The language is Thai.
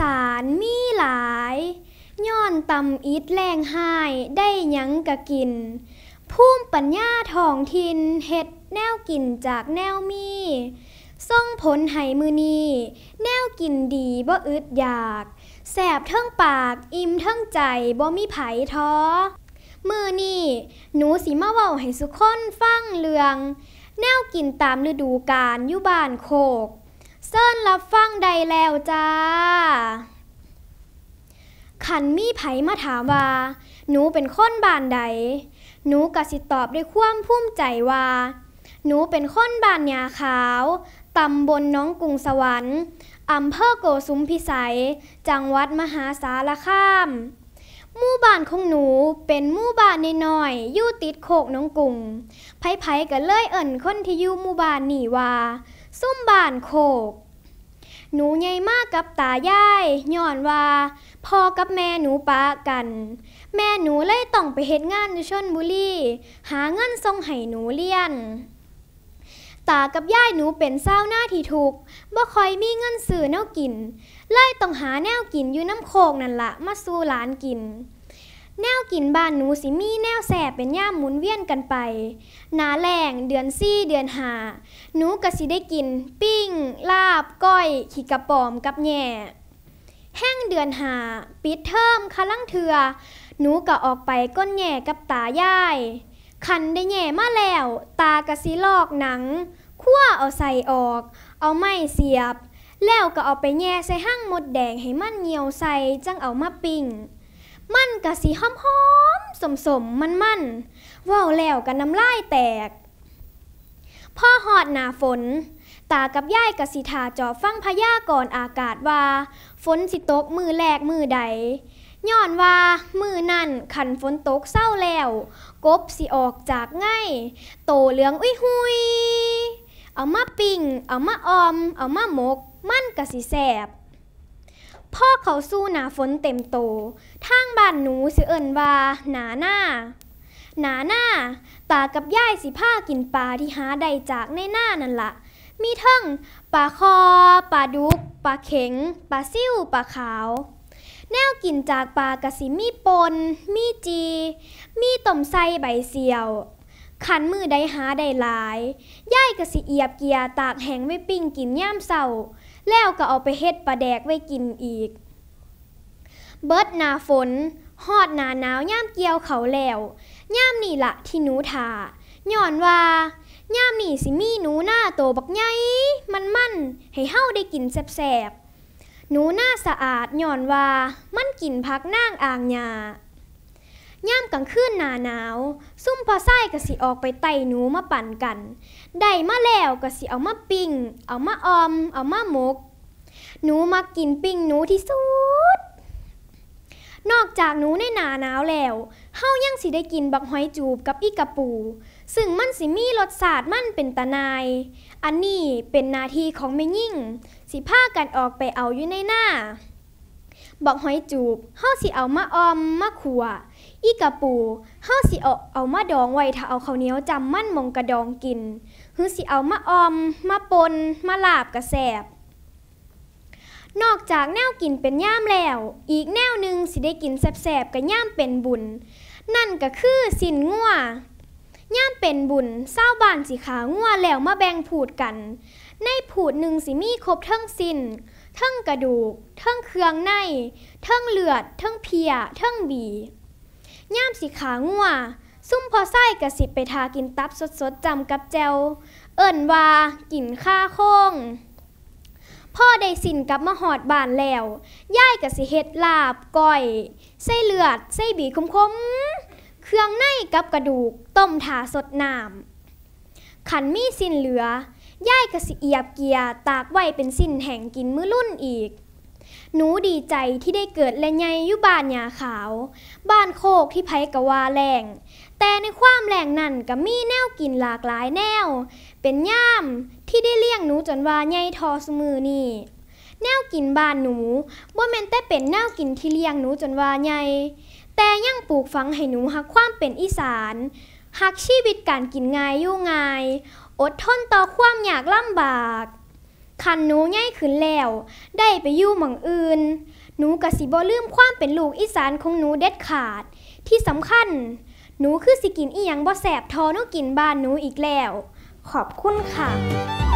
สานมีหลาย ย้อนตำอิดแรงหาย ได้ยังกะกิน ภูมิปัญญาทองทินเห็ดแนวกินจากแนวมีส่งผลไห้มือนีแนวกินดีบ่อึดอยาก แสบเทิงปากอิ่มเทิงใจบ่มีไผท้อ มือนี่ หนูสีมาเว้าให้สุคนฟังเรือง แนวกินตามฤดูกาลยุบานโคกเซินรับฟังใดแล้วจ้า ขันมีไผมาถามว่าหนูเป็นคนบ้านใด หนูกะสิตอบด้วยความภูมิใจว่าหนูเป็นคนบ้านยาขาว ตำบลน้องกุงสวรรค์ อำเภอโกสุมพิสัย จังหวัดมหาสารคามหมู่บ้านของหนูเป็นหมู่บ้านน้อยอยู่ติดโคกน้องกุงไผๆก็เลยเอิ่นคนที่อยู่หมู่บ้านนี่ว่าซุ้มบ้านโคกหนูใหญ่มากกับตายายย้อนว่าพ่อกับแม่หนูปะกัน แม่หนูเลยต้องไปเฮ็ดงานอยู่ชนบุรีหาเงินส่งให้หนูเรียน ตากับยายหนูเป็นเศร้าหน้าที่ถูกบ่ค่อยมีเงินซื้อแนวกินเลยต้องหาแนวกินอยู่น้ำโคกนั่นละมาสู้หลานกินแนวกินบ้านหนูสิมีแนวแสบเป็นย่ามหมุนเวียนกันไปนาแรงเดือนซี่เดือนหาหนูกะสิได้กิน ปิ้งลาบก้อยขีกระป๋อมกับแหน่แห้งเดือนหาปิดเทอมคาลังเถือ หนูกะออกไปก้นแหน่กับตายายคันได้แหน่มาแล้ว ตากะสิลอกหนัง ขั้วเอาใส่ออก เอาไม้เสียบ แล้วก็เอาไปแน่ใส่ห้างหมดแดงให้มันเหนียวใส่จังเอามาปิ้งมันกะสีหอมหอมสมสมมันมันว่าแล้วกันน้ำลายแตก พ่อหอดหนาฝน ตากับย่ายกะสีทาจอฟังพยากรอากาศว่า ฝนสิตก มือแหลกมือใดย้อนว่า มือนั่นขันฝนตกเศร้าแล้ว กบสิออกจากง่ายโตเหลืองอุ้ยหุยเอามาปิ่งเอามาออม เอามาหมก มันกะสีแสบพ่อเขาสู้หนาฝนเต็มโตทางบ้านหนูสิเอิญว่าหนาหน้าหนาหน้าตากับย่ายสิผ้ากินปลาที่หาได้จากในหน้านั่นละ่ะ มีทั้งปลาคอ ปลาดุกปลาเข็งปลาซิ่วปลาขาว แนวกินจากปลากระสิมีปนมีจี มีตอมไส้ใบเสียว ขันมือได้หาได้หลายย่ายกระสิเอียบเกียตากแหงไว้ปิ้งกินย่ามเศร้าแล้วก็เอาไปเฮ็ดปลาแดกไว้กินอีก เบิดนาฝน ฮอดหนาหนาวย่ามเกี่ยวเขาแล้วย่ามนี่ละที่หนูทาย้อนว่าย่ามนี่สิมีหนูหน้าโตบักใหญ่มันมันให้เฮาได้กินแซ่บๆหนูหน้าสะอาดย้อนว่ามันกินพักนางอ่างยาย่ามกลางคืนหนาหนาวซุ่มพอไส้ก็สิออกไปไต่หนูมาปั่นกันได้มาแล้วก็สิเอามาปิ้งเอามาอมเอามาหมก หนูมากินปิ้งหนูที่สุด นอกจากหนูในหนาหนาวแล้วเฮายังสิได้กินบักหอยจูบกับอีกระปูซึ่งมันสิมีรสชาติมันเป็นตะนาย อันนี้เป็นนาทีของแม่ยิ่ง สิพากันออกไปเอาอยู่ในหน้าบักหอยจูบเฮาสิเอามาอมมาขววอีกะปูเฮาสิเอาเอามาดองไว้ถ้าเอาข้าวเหนียวจำมั่นมงกระดองกินหืือสิเอามาออมมาปน มาลาบกระแสบ นอกจากแนวกินเป็นย่ามแล้ว อีกแนวหนึ่งสิได้กินแสบๆกับย่ามเป็นบุญ นั่นก็คือสินงัวย่ามเป็นบุญเศร้าบานสีขางัวแล้วมาแบ่งผูดกัน ในผูดหนึ่งสิมีครบทั้งสินทั้งกระดูกทั้งเครื่องในทั้งเลือดทั้งเพียทั้งบีย่ามสีขาง่วซุ่มพอไส้กระสิบไปทากินตับสดๆจำกับแจวเอิ่นว่ากินข้าโค้งพ่อได้สินกับมาหอดบานแล้วย่ายกระสิเห็ดลาบก้อยไส้เลือดไส้บีคมคมเครื่องในกับกระดูกต้มถาสดน้ำขันมีสินเหลือย่ายกระสิเอียบเกียร์ตากไว้เป็นสินแห่งกินมื้อรุ่นอีกหนูดีใจที่ได้เกิดและใหญ่อยู่บ้านหยาขาว บ้านโคกที่ไพกะว่าแหลงแต่ในความแหลงนั่นก็มีแนวกินหลากหลายแนว เป็นย่ามที่ได้เลี้ยงหนูจนว่าใหญ่ทอสมือนี่แนวกินบ้านหนูบ่แม่นแต่เป็นแนวกินที่เลี้ยงหนูจนว่าใหญ่แต่ยังปลูกฝังให้หนูหักความเป็นอีสานหักชีวิตการกินง่ายยุ่ง่าย อดทนต่อความอยากลำบากคันหนูง่ายขึ้นแล้ว ได้ไปอยู่หม่องอื่น หนูกะสิบ่ลืมความเป็นลูกอีสานของหนูเด็ดขาด ที่สำคัญ หนูคือสิกินอีหยังบ่แสบทอนูกินบ้านหนูอีกแล้ว ขอบคุณค่ะ